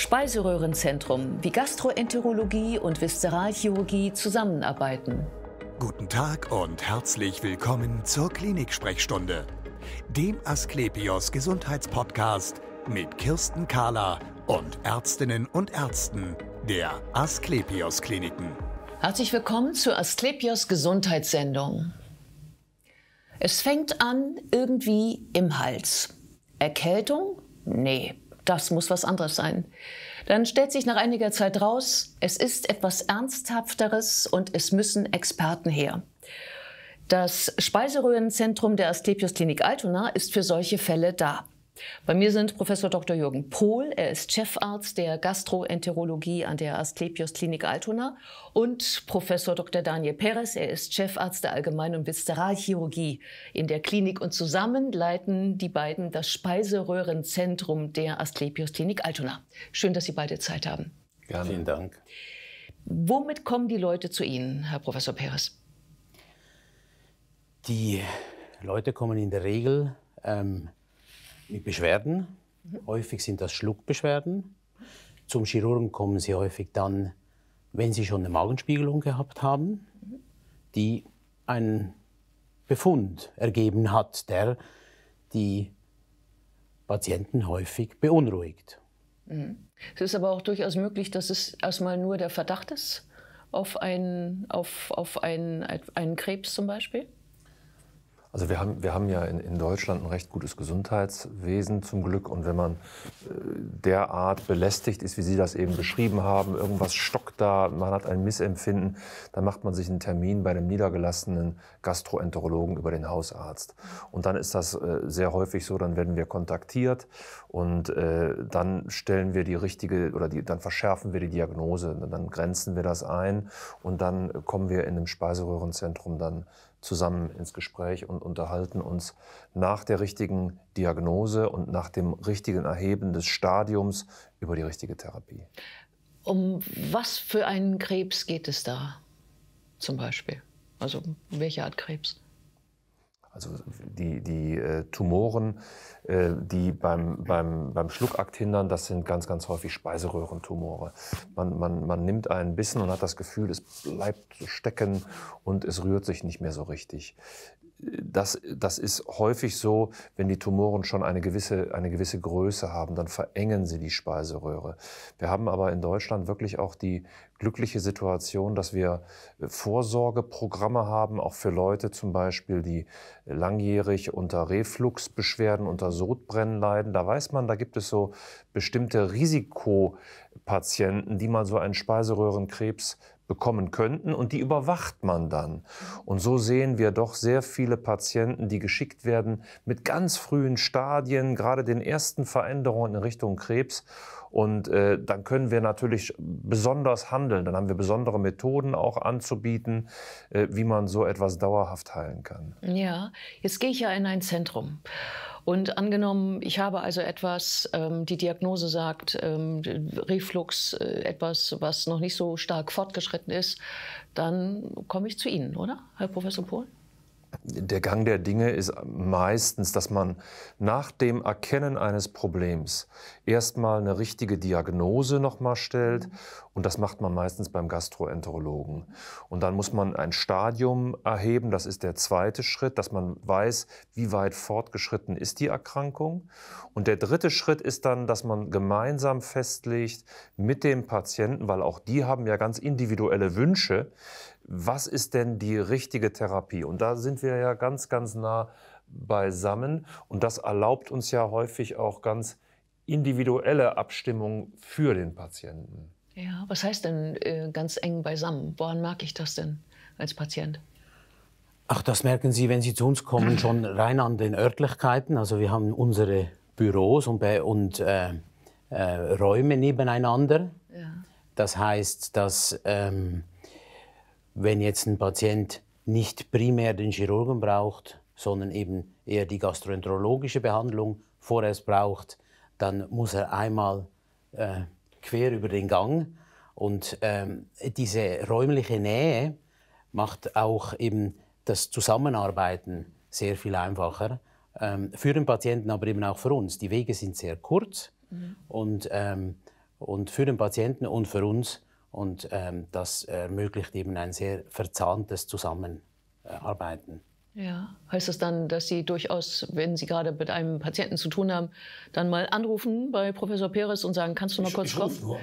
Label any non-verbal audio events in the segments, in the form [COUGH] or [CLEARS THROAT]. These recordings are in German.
Speiseröhrenzentrum wie Gastroenterologie und Viszeralchirurgie zusammenarbeiten. Guten Tag und herzlich willkommen zur Klinik-Sprechstunde, dem Asklepios Gesundheitspodcast mit Kirsten Kahler und Ärztinnen und Ärzten der Asklepios Kliniken. Herzlich willkommen zur Asklepios Gesundheitssendung. Es fängt an irgendwie im Hals. Erkältung? Nee das muss was anderes sein. Dann stellt sich nach einiger Zeit raus, es ist etwas Ernsthafteres und es müssen Experten her. Das Speiseröhrenzentrum der Asklepios Klinik Altona ist für solche Fälle da. Bei mir sind Professor Dr. Jürgen Pohl, er ist Chefarzt der Gastroenterologie an der Asklepios Klinik Altona und Professor Dr. Daniel Perez, er ist Chefarzt der Allgemeinen und Viszeralchirurgie in der Klinik und zusammen leiten die beiden das Speiseröhrenzentrum der Asklepios Klinik Altona. Schön, dass Sie beide Zeit haben. Gerne. Vielen Dank. Womit kommen die Leute zu Ihnen, Herr Professor Perez? Die Leute kommen in der Regel ähm, mit Beschwerden. Mhm. Häufig sind das Schluckbeschwerden. Zum Chirurgen kommen sie häufig dann, wenn sie schon eine Magenspiegelung gehabt haben, die einen Befund ergeben hat, der die Patienten häufig beunruhigt. Mhm. Es ist aber auch durchaus möglich, dass es erstmal nur der Verdacht ist auf einen, auf, auf einen, einen Krebs zum Beispiel. Also wir haben, wir haben ja in, in Deutschland ein recht gutes Gesundheitswesen zum Glück. Und wenn man äh, derart belästigt ist, wie Sie das eben beschrieben haben, irgendwas stockt da, man hat ein Missempfinden, dann macht man sich einen Termin bei einem niedergelassenen Gastroenterologen über den Hausarzt. Und dann ist das äh, sehr häufig so, dann werden wir kontaktiert und äh, dann stellen wir die richtige oder die, dann verschärfen wir die Diagnose, dann grenzen wir das ein und dann kommen wir in einem Speiseröhrenzentrum dann zusammen ins Gespräch und unterhalten uns nach der richtigen Diagnose und nach dem richtigen Erheben des Stadiums über die richtige Therapie. Um was für einen Krebs geht es da zum Beispiel? Also welche Art Krebs? Also die, die äh, Tumoren, äh, die beim, beim, beim Schluckakt hindern, das sind ganz, ganz häufig Speiseröhrentumore. Man, man, man nimmt einen Bissen und hat das Gefühl, es bleibt stecken und es rührt sich nicht mehr so richtig das, das ist häufig so, wenn die Tumoren schon eine gewisse, eine gewisse Größe haben, dann verengen sie die Speiseröhre. Wir haben aber in Deutschland wirklich auch die glückliche Situation, dass wir äh, Vorsorgeprogramme haben, auch für Leute zum Beispiel, die langjährig unter Refluxbeschwerden, unter Sodbrennen leiden. Da weiß man, da gibt es so bestimmte Risikopatienten, die mal so einen Speiseröhrenkrebs bekommen könnten und die überwacht man dann. Und so sehen wir doch sehr viele Patienten, die geschickt werden mit ganz frühen Stadien, gerade den ersten Veränderungen in Richtung Krebs und äh, dann können wir natürlich besonders handeln. Dann haben wir besondere Methoden auch anzubieten, äh, wie man so etwas dauerhaft heilen kann. Ja, jetzt gehe ich ja in ein Zentrum. Und angenommen, ich habe also etwas, ähm, die Diagnose sagt, ähm, Reflux, äh, etwas, was noch nicht so stark fortgeschritten ist, dann komme ich zu Ihnen, oder, Herr Professor Pohl? der Gang der Dinge ist meistens, dass man nach dem Erkennen eines Problems erstmal eine richtige Diagnose nochmal stellt. Und das macht man meistens beim Gastroenterologen. Und dann muss man ein Stadium erheben. Das ist der zweite Schritt, dass man weiß, wie weit fortgeschritten ist die Erkrankung. Und der dritte Schritt ist dann, dass man gemeinsam festlegt mit dem Patienten, weil auch die haben ja ganz individuelle Wünsche, was ist denn die richtige Therapie? Und da sind wir ja ganz, ganz nah beisammen. Und das erlaubt uns ja häufig auch ganz individuelle Abstimmung für den Patienten. Ja, was heißt denn äh, ganz eng beisammen? Woran merke ich das denn als Patient? Ach, das merken Sie, wenn Sie zu uns kommen, schon rein an den Örtlichkeiten. Also wir haben unsere Büros und, und äh, äh, Räume nebeneinander. Ja. Das heißt, dass ähm, wenn jetzt ein Patient nicht primär den Chirurgen braucht, sondern eben eher die gastroenterologische Behandlung vorerst braucht, dann muss er einmal äh, quer über den Gang. Und ähm, diese räumliche Nähe macht auch eben das Zusammenarbeiten sehr viel einfacher. Ähm, für den Patienten, aber eben auch für uns. Die Wege sind sehr kurz mhm. und, ähm, und für den Patienten und für uns und ähm, das ermöglicht eben ein sehr verzahntes Zusammenarbeiten. Ja, heißt das dann, dass Sie durchaus, wenn Sie gerade mit einem Patienten zu tun haben, dann mal anrufen bei Professor Peres und sagen, kannst du mal kurz ich kommen? Nur.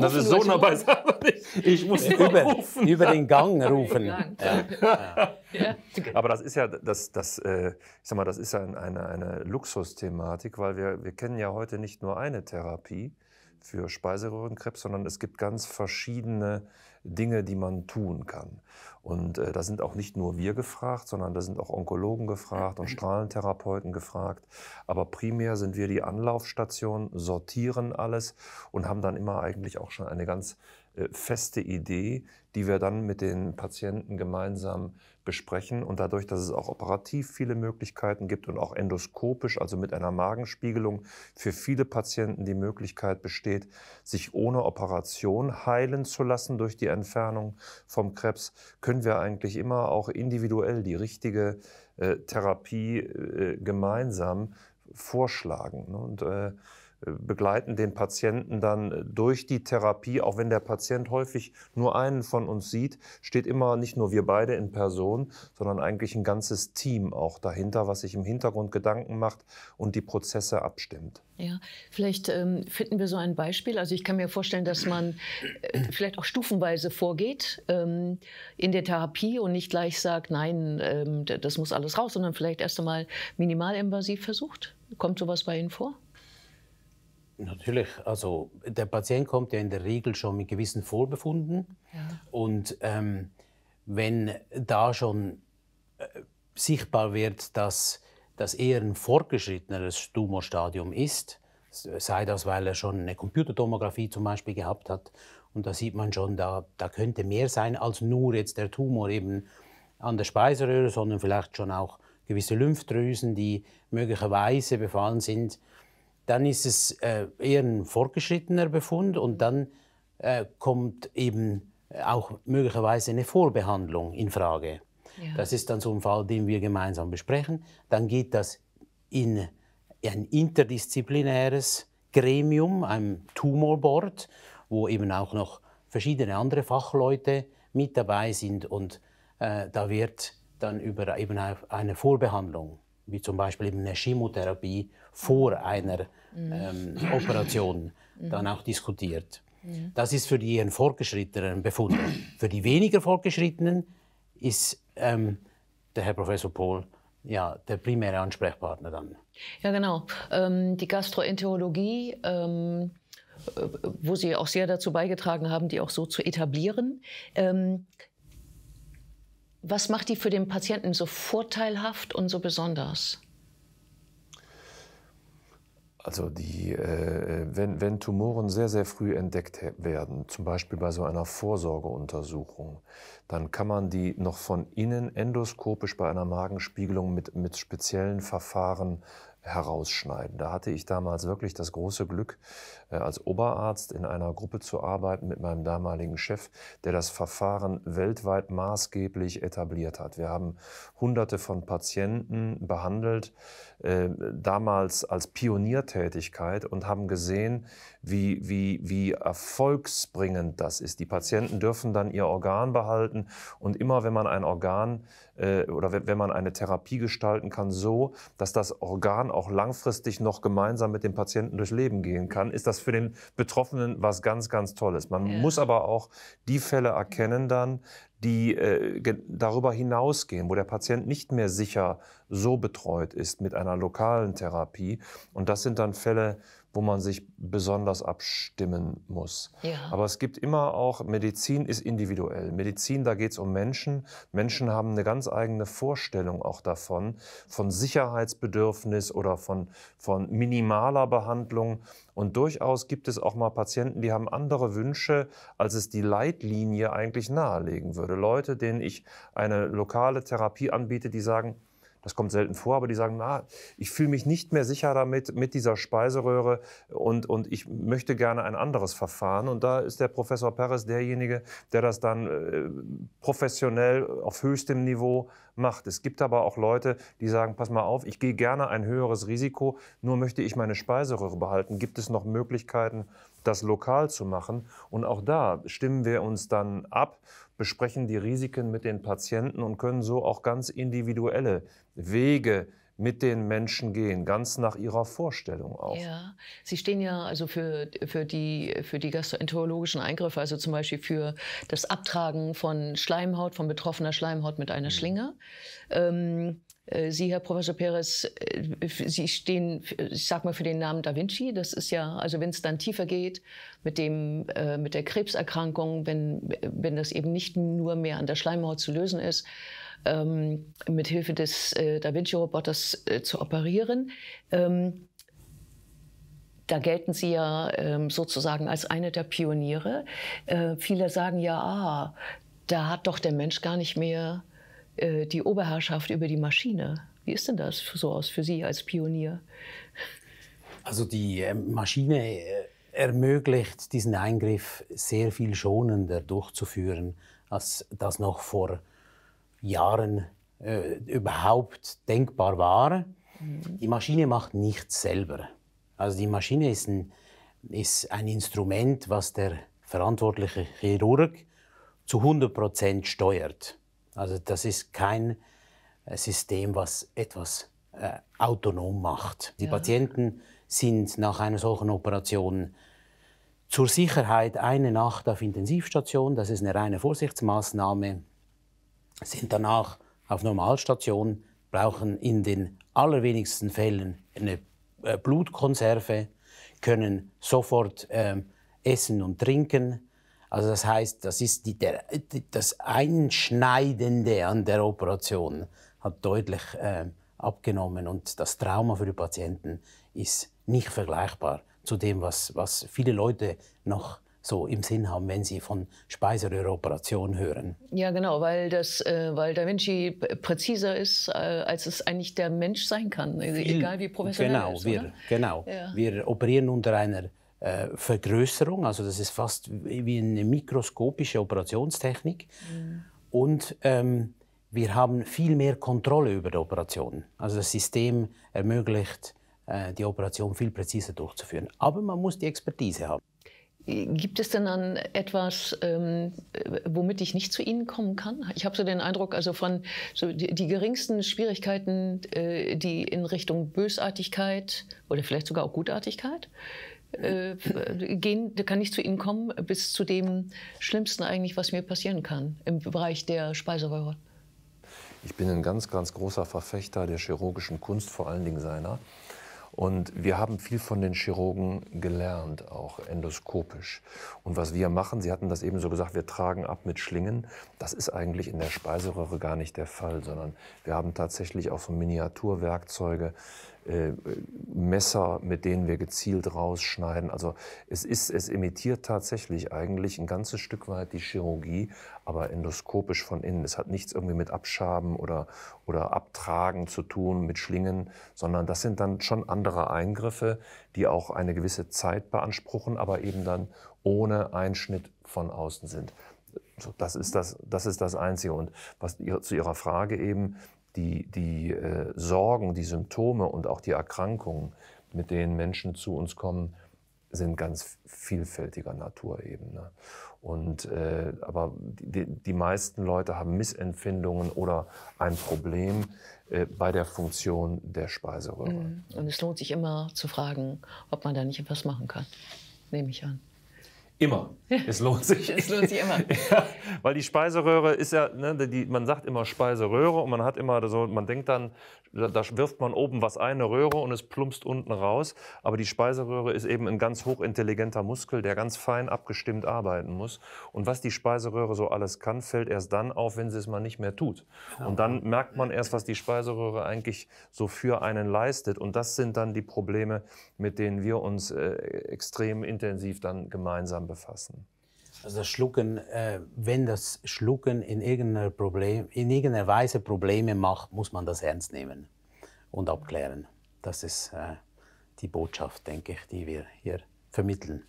Das ist so nah beisammen. Ich muss über, rufen. über den Gang rufen. Ja. Ja. Ja. [LAUGHS] Aber das ist ja, das, das, äh, ich sag mal, das ist eine, eine, eine Luxusthematik, weil wir, wir kennen ja heute nicht nur eine Therapie, für Speiseröhrenkrebs, sondern es gibt ganz verschiedene Dinge, die man tun kann. Und äh, da sind auch nicht nur wir gefragt, sondern da sind auch Onkologen gefragt und Strahlentherapeuten gefragt. Aber primär sind wir die Anlaufstation, sortieren alles und haben dann immer eigentlich auch schon eine ganz äh, feste Idee, die wir dann mit den Patienten gemeinsam besprechen. Und dadurch, dass es auch operativ viele Möglichkeiten gibt und auch endoskopisch, also mit einer Magenspiegelung, für viele Patienten die Möglichkeit besteht, sich ohne Operation heilen zu lassen durch die Entfernung vom Krebs, können wir eigentlich immer auch individuell die richtige äh, Therapie äh, gemeinsam vorschlagen. Und äh, begleiten den Patienten dann äh, durch die Therapie, auch wenn der Patient häufig nur einen von uns sieht, steht immer nicht nur wir beide in Person, sondern eigentlich ein ganzes Team auch dahinter, was sich im Hintergrund Gedanken macht und die Prozesse abstimmt. Ja, vielleicht ähm, finden wir so ein Beispiel. Also ich kann mir vorstellen, dass man äh, vielleicht auch stufenweise vorgeht ähm, in der Therapie und nicht gleich sagt, nein, ähm, das muss alles raus, sondern vielleicht erst einmal minimalinvasiv versucht. Kommt sowas bei Ihnen vor? Natürlich, also der Patient kommt ja in der Regel schon mit gewissen Vorbefunden. Ja. Und ähm, wenn da schon äh, sichtbar wird, dass das eher ein fortgeschritteneres Tumorstadium ist, sei das, weil er schon eine Computertomographie zum Beispiel gehabt hat, und da sieht man schon, da, da könnte mehr sein als nur jetzt der Tumor eben an der Speiseröhre, sondern vielleicht schon auch gewisse Lymphdrüsen, die möglicherweise befallen sind dann ist es äh, eher ein fortgeschrittener Befund und dann äh, kommt eben äh, auch möglicherweise eine Vorbehandlung in Frage. Ja. Das ist dann so ein Fall, den wir gemeinsam besprechen. Dann geht das in ein interdisziplinäres Gremium, einem Tumorboard, wo eben auch noch verschiedene andere Fachleute mit dabei sind und äh, da wird dann über eben eine Vorbehandlung, wie zum Beispiel eben eine Chemotherapie vor mhm. einer Mhm. ähm, Operationen dann auch diskutiert. Mhm. Das ist für die ein fortgeschritteneren Befund. [CLEARS THROAT] Für die weniger fortgeschrittenen ist ähm, der Herr Professor Pohl ja, der primäre Ansprechpartner dann. Ja, genau. Ähm, die Gastroenterologie, ähm, äh, wo Sie auch sehr dazu beigetragen haben, die auch so zu etablieren. Ähm, was macht die für den Patienten so vorteilhaft und so besonders? Also die, äh, äh, wenn, wenn Tumoren sehr, sehr früh entdeckt werden, zum Beispiel bei so einer Vorsorgeuntersuchung, dann kann man die noch von innen endoskopisch bei einer Magenspiegelung mit, mit speziellen Verfahren herausschneiden. Da hatte ich damals wirklich das große Glück, äh, als Oberarzt in einer Gruppe zu arbeiten mit meinem damaligen Chef, der das Verfahren weltweit maßgeblich etabliert hat. Wir haben hunderte von Patienten behandelt, äh, damals als Pioniertätigkeit und haben gesehen, wie, wie, wie erfolgsbringend das ist. Die Patienten dürfen dann ihr Organ behalten und immer, wenn man ein Organ äh, oder wenn man eine Therapie gestalten kann, so, dass das Organ auch langfristig noch gemeinsam mit dem Patienten durchs Leben gehen kann, ist das für den Betroffenen was ganz, ganz Tolles. Man ja. muss aber auch die Fälle erkennen dann, die äh, darüber hinausgehen, wo der Patient nicht mehr sicher so betreut ist mit einer lokalen Therapie. Und das sind dann Fälle, wo man sich besonders abstimmen muss. Ja. Aber es gibt immer auch, Medizin ist individuell. Medizin, da geht es um Menschen. Menschen haben eine ganz eigene Vorstellung auch davon, von Sicherheitsbedürfnis oder von, von minimaler Behandlung. Und durchaus gibt es auch mal Patienten, die haben andere Wünsche, als es die Leitlinie eigentlich nahelegen würde. Leute, denen ich eine lokale Therapie anbiete, die sagen, das kommt selten vor, aber die sagen, na, ich fühle mich nicht mehr sicher damit, mit dieser Speiseröhre und, und ich möchte gerne ein anderes Verfahren. Und da ist der Professor Peres derjenige, der das dann äh, professionell auf höchstem Niveau macht. Es gibt aber auch Leute, die sagen, pass mal auf, ich gehe gerne ein höheres Risiko, nur möchte ich meine Speiseröhre behalten. Gibt es noch Möglichkeiten, das lokal zu machen? Und auch da stimmen wir uns dann ab besprechen die Risiken mit den Patienten und können so auch ganz individuelle Wege mit den Menschen gehen, ganz nach ihrer Vorstellung auch. Ja, Sie stehen ja also für, für, die, für die gastroenterologischen Eingriffe, also zum Beispiel für das Abtragen von Schleimhaut, von betroffener Schleimhaut mit einer mhm. Schlinge. Ähm, äh, Sie, Herr Professor Perez, äh, Sie stehen, ich sag mal, für den Namen Da Vinci. Das ist ja, also wenn es dann tiefer geht mit dem, äh, mit der Krebserkrankung, wenn, wenn das eben nicht nur mehr an der Schleimhaut zu lösen ist, ähm, mit Hilfe des Da Vinci-Roboters zu operieren. Ähm, da gelten Sie ja ähm, sozusagen als eine der Pioniere. viele sagen ja, ah, da hat doch der Mensch gar nicht mehr äh, die Oberherrschaft über die Maschine. Wie ist denn das so aus für Sie als Pionier? Also die ähm, Maschine äh, ermöglicht diesen Eingriff sehr viel schonender durchzuführen, als das noch vor Jahren äh, überhaupt denkbar war. Mhm. Die Maschine macht nichts selber. Also die Maschine ist ein, ist ein Instrument, was der verantwortliche Chirurg zu 100 Prozent steuert. Also das ist kein äh, System, was etwas äh, autonom macht. Die ja. Patienten sind nach einer solchen Operation zur Sicherheit eine Nacht auf Intensivstation, das ist eine reine Vorsichtsmaßnahme, sind danach auf Normalstation, brauchen in den allerwenigsten Fällen eine äh, Blutkonserve, können sofort äh, essen und trinken, also das heißt, das ist die, der, das Einschneidende an der Operation hat deutlich äh, abgenommen und das Trauma für die Patienten ist nicht vergleichbar zu dem, was, was viele Leute noch so im Sinn haben, wenn sie von Speiseröhreoperation hören. Ja, genau, weil, das, äh, weil Da Vinci präziser ist, äh, als es eigentlich der Mensch sein kann, egal wie professionell genau, ist, wir, Genau, ja. wir operieren unter einer äh, Vergrößerung, also das ist fast wie eine mikroskopische Operationstechnik. Mhm. Und ähm, wir haben viel mehr Kontrolle über die Operation. Also das System ermöglicht, äh, die Operation viel präziser durchzuführen. Aber man muss die Expertise haben. Gibt es denn dann etwas, ähm, womit ich nicht zu Ihnen kommen kann? Ich habe so den Eindruck, also von so die, die, geringsten Schwierigkeiten, äh, die in Richtung Bösartigkeit oder vielleicht sogar auch Gutartigkeit äh, gehen, kann ich zu Ihnen kommen bis zu dem Schlimmsten eigentlich, was mir passieren kann im Bereich der Speiseröhre? Ich bin ein ganz, ganz großer Verfechter der chirurgischen Kunst, vor allen Dingen seiner. Und wir haben viel von den Chirurgen gelernt, auch endoskopisch. Und was wir machen, Sie hatten das eben so gesagt, wir tragen ab mit Schlingen. Das ist eigentlich in der Speiseröhre gar nicht der Fall, sondern wir haben tatsächlich auch so Miniaturwerkzeuge, äh, Messer, mit denen wir gezielt rausschneiden. Also es ist, es imitiert tatsächlich eigentlich ein ganzes Stück weit die Chirurgie, aber endoskopisch von innen. Es hat nichts irgendwie mit Abschaben oder, oder Abtragen zu tun, mit Schlingen, sondern das sind dann schon andere Eingriffe, die auch eine gewisse Zeit beanspruchen, aber eben dann ohne Einschnitt von außen sind. das, ist das, das ist das Einzige. Und was zu Ihrer Frage eben, die, die äh, Sorgen, die Symptome und auch die Erkrankungen, mit denen Menschen zu uns kommen, sind ganz vielfältiger Natur eben. Ne? Und, äh, aber die, die, meisten Leute haben Missempfindungen oder ein Problem äh, bei der Funktion der Speiseröhre. Mhm. Und es lohnt sich immer zu fragen, ob man da nicht etwas machen kann. Nehme ich an. Immer. Es lohnt sich. es lohnt sich immer. [LAUGHS] ja, weil die Speiseröhre ist ja, ne, die, man sagt immer Speiseröhre und man hat immer so, man denkt dann, da, da wirft man oben was eine Röhre und es plumpst unten raus. Aber die Speiseröhre ist eben ein ganz hochintelligenter Muskel, der ganz fein abgestimmt arbeiten muss. Und was die Speiseröhre so alles kann, fällt erst dann auf, wenn sie es mal nicht mehr tut. Und dann merkt man erst, was die Speiseröhre eigentlich so für einen leistet. Und das sind dann die Probleme, mit denen wir uns äh, extrem intensiv dann gemeinsam befassen. Also das Schlucken, äh, wenn das Schlucken in irgendeiner, Problem, in irgendeiner Weise Probleme macht, muss man das ernst nehmen und abklären. Das ist äh, die Botschaft, denke ich, die wir hier vermitteln.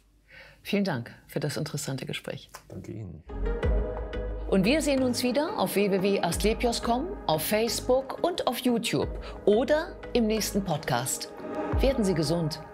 Vielen Dank für das interessante Gespräch. Danke Ihnen. Und wir sehen uns wieder auf www.astlepios.com, auf Facebook und auf YouTube oder im nächsten Podcast. Werden Sie gesund.